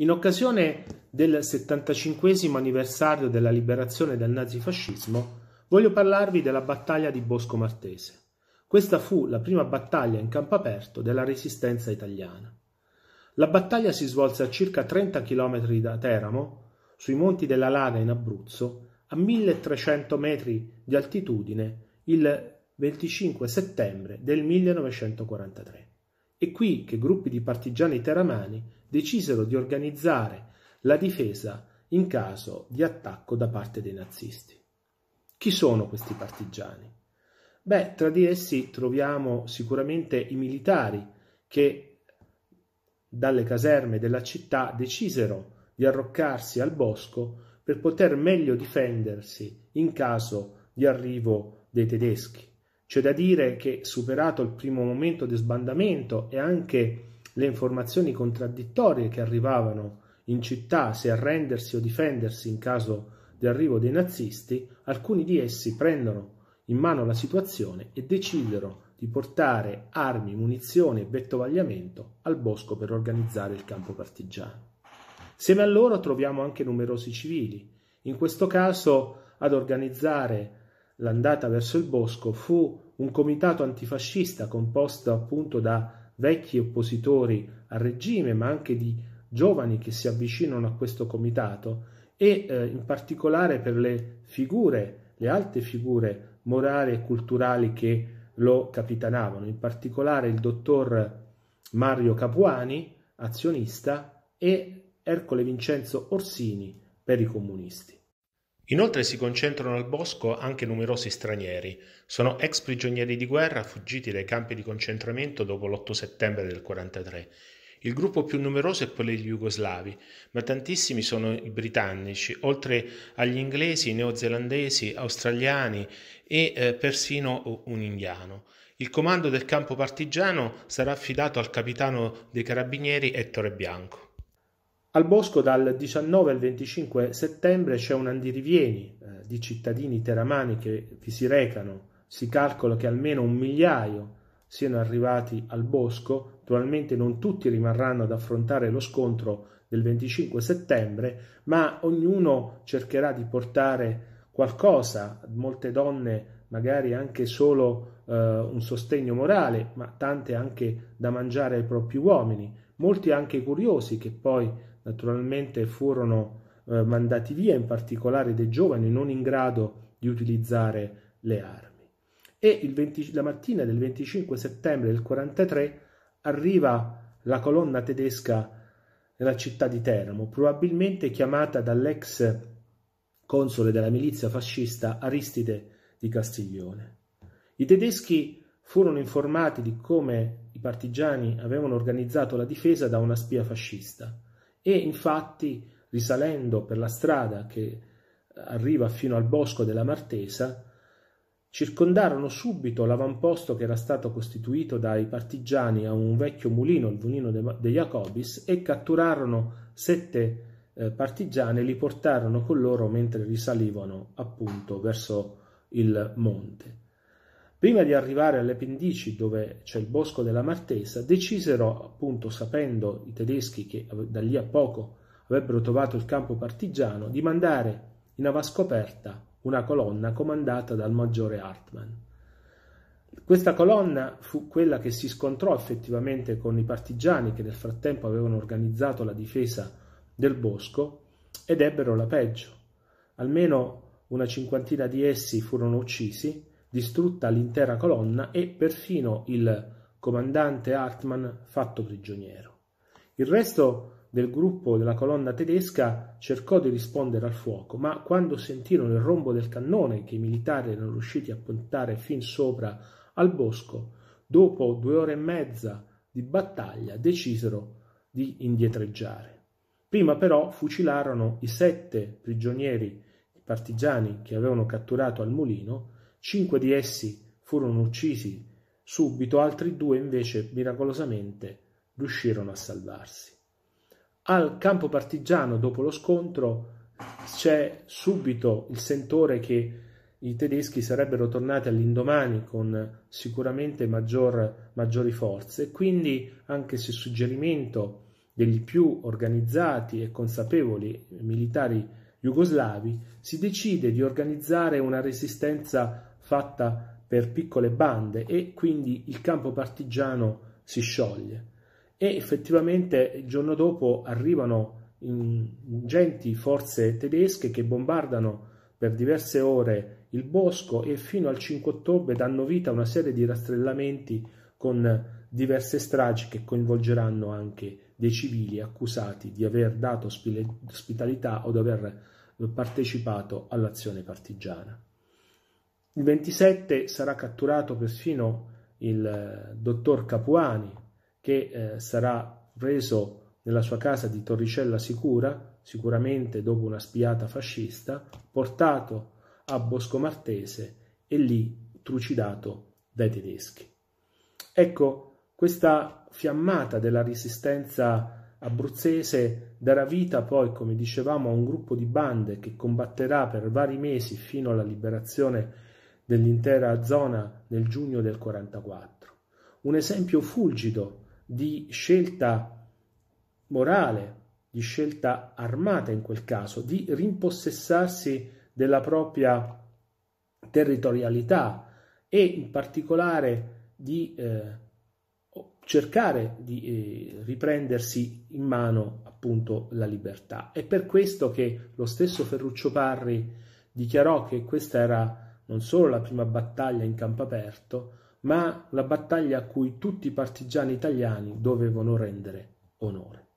In occasione del 75 anniversario della liberazione dal nazifascismo, voglio parlarvi della battaglia di Bosco Martese. Questa fu la prima battaglia in campo aperto della resistenza italiana. La battaglia si svolse a circa 30 km da Teramo, sui monti della Laga in Abruzzo, a 1300 metri di altitudine, il 25 settembre del 1943. È qui che gruppi di partigiani teramani decisero di organizzare la difesa in caso di attacco da parte dei nazisti. Chi sono questi partigiani? Beh, tra di essi troviamo sicuramente i militari che dalle caserme della città decisero di arroccarsi al bosco per poter meglio difendersi in caso di arrivo dei tedeschi. C'è da dire che superato il primo momento di sbandamento e anche le informazioni contraddittorie che arrivavano in città se arrendersi o difendersi in caso di arrivo dei nazisti, alcuni di essi prendono in mano la situazione e decidono di portare armi, munizioni e bettovagliamento al bosco per organizzare il campo partigiano. Insieme a loro troviamo anche numerosi civili. In questo caso ad organizzare l'andata verso il bosco fu un comitato antifascista composto appunto da vecchi oppositori al regime, ma anche di giovani che si avvicinano a questo comitato e eh, in particolare per le figure, le alte figure morali e culturali che lo capitanavano, in particolare il dottor Mario Capuani, azionista, e Ercole Vincenzo Orsini per i comunisti. Inoltre si concentrano al bosco anche numerosi stranieri, sono ex prigionieri di guerra fuggiti dai campi di concentramento dopo l'8 settembre del 43. Il gruppo più numeroso è quello degli jugoslavi, ma tantissimi sono i britannici, oltre agli inglesi, neozelandesi, australiani e eh, persino un indiano. Il comando del campo partigiano sarà affidato al capitano dei carabinieri Ettore Bianco. Al bosco dal 19 al 25 settembre c'è un andirivieni eh, di cittadini teramani che vi si recano. Si calcola che almeno un migliaio siano arrivati al bosco. Naturalmente non tutti rimarranno ad affrontare lo scontro del 25 settembre, ma ognuno cercherà di portare qualcosa. Molte donne magari anche solo eh, un sostegno morale, ma tante anche da mangiare ai propri uomini molti anche curiosi che poi naturalmente furono eh, mandati via, in particolare dei giovani non in grado di utilizzare le armi. E 20, la mattina del 25 settembre del 1943 arriva la colonna tedesca nella città di Teramo, probabilmente chiamata dall'ex console della milizia fascista Aristide di Castiglione. I tedeschi furono informati di come i partigiani avevano organizzato la difesa da una spia fascista e infatti, risalendo per la strada che eh, arriva fino al bosco della Martesa, circondarono subito l'avamposto che era stato costituito dai partigiani a un vecchio mulino, il mulino dei Jacobis, e catturarono sette eh, partigiani e li portarono con loro mentre risalivano appunto verso il monte. Prima di arrivare alle pendici dove c'è il bosco della Martesa, decisero, appunto sapendo i tedeschi che da lì a poco avrebbero trovato il campo partigiano, di mandare in avascoperta una colonna comandata dal maggiore Hartmann. Questa colonna fu quella che si scontrò effettivamente con i partigiani che nel frattempo avevano organizzato la difesa del bosco ed ebbero la peggio. Almeno una cinquantina di essi furono uccisi distrutta l'intera colonna e perfino il comandante Hartmann fatto prigioniero. Il resto del gruppo della colonna tedesca cercò di rispondere al fuoco, ma quando sentirono il rombo del cannone che i militari erano riusciti a puntare fin sopra al bosco, dopo due ore e mezza di battaglia decisero di indietreggiare. Prima però fucilarono i sette prigionieri partigiani che avevano catturato al mulino Cinque di essi furono uccisi subito, altri due invece miracolosamente riuscirono a salvarsi. Al campo partigiano, dopo lo scontro, c'è subito il sentore che i tedeschi sarebbero tornati all'indomani con sicuramente maggior, maggiori forze, quindi anche se suggerimento degli più organizzati e consapevoli militari jugoslavi, si decide di organizzare una resistenza fatta per piccole bande e quindi il campo partigiano si scioglie. E effettivamente il giorno dopo arrivano ingenti forze tedesche che bombardano per diverse ore il bosco e fino al 5 ottobre danno vita a una serie di rastrellamenti con diverse stragi che coinvolgeranno anche i dei civili accusati di aver dato ospitalità o di aver eh, partecipato all'azione partigiana. Il 27 sarà catturato persino il eh, dottor Capuani, che eh, sarà preso nella sua casa di Torricella Sicura, sicuramente dopo una spiata fascista, portato a Bosco Martese e lì trucidato dai tedeschi. Ecco questa fiammata della resistenza abruzzese darà vita poi, come dicevamo, a un gruppo di bande che combatterà per vari mesi fino alla liberazione dell'intera zona nel giugno del 44. Un esempio fulgido di scelta morale, di scelta armata in quel caso, di rimpossessarsi della propria territorialità e in particolare di eh, cercare di eh, riprendersi in mano appunto la libertà. È per questo che lo stesso Ferruccio Parri dichiarò che questa era non solo la prima battaglia in campo aperto, ma la battaglia a cui tutti i partigiani italiani dovevano rendere onore.